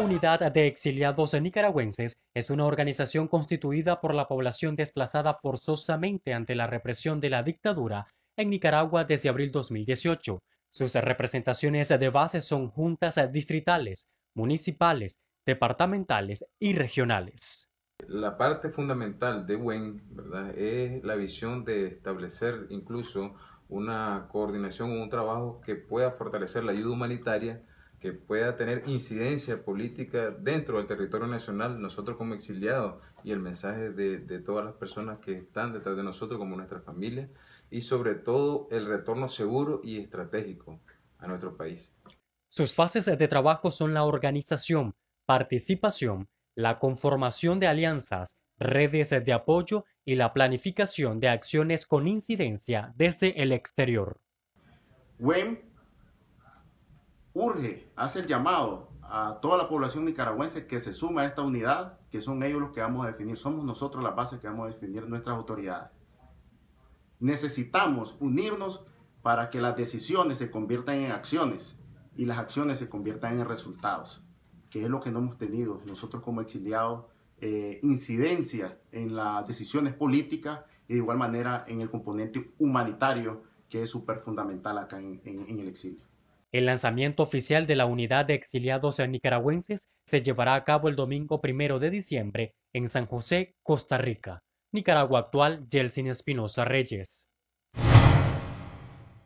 Unidad de Exiliados Nicaragüenses es una organización constituida por la población desplazada forzosamente ante la represión de la dictadura en Nicaragua desde abril 2018. Sus representaciones de base son juntas distritales, municipales, departamentales y regionales. La parte fundamental de WEN es la visión de establecer incluso una coordinación, o un trabajo que pueda fortalecer la ayuda humanitaria que pueda tener incidencia política dentro del territorio nacional, nosotros como exiliados y el mensaje de, todas las personas que están detrás de nosotros como nuestra familia y sobre todo el retorno seguro y estratégico a nuestro país. Sus fases de trabajo son la organización, participación, la conformación de alianzas, redes de apoyo y la planificación de acciones con incidencia desde el exterior urge, hace el llamado a toda la población nicaragüense que se suma a esta unidad, que son ellos los que vamos a definir, somos nosotros la base que vamos a definir nuestras autoridades. Necesitamos unirnos para que las decisiones se conviertan en acciones y las acciones se conviertan en resultados, que es lo que no hemos tenido nosotros como exiliados, eh, incidencia en las decisiones políticas y de igual manera en el componente humanitario que es súper fundamental acá en el exilio. El lanzamiento oficial de la unidad de exiliados nicaragüenses se llevará a cabo el domingo primero de diciembre en San José, Costa Rica. Nicaragua actual, Yeltsin Espinosa Reyes.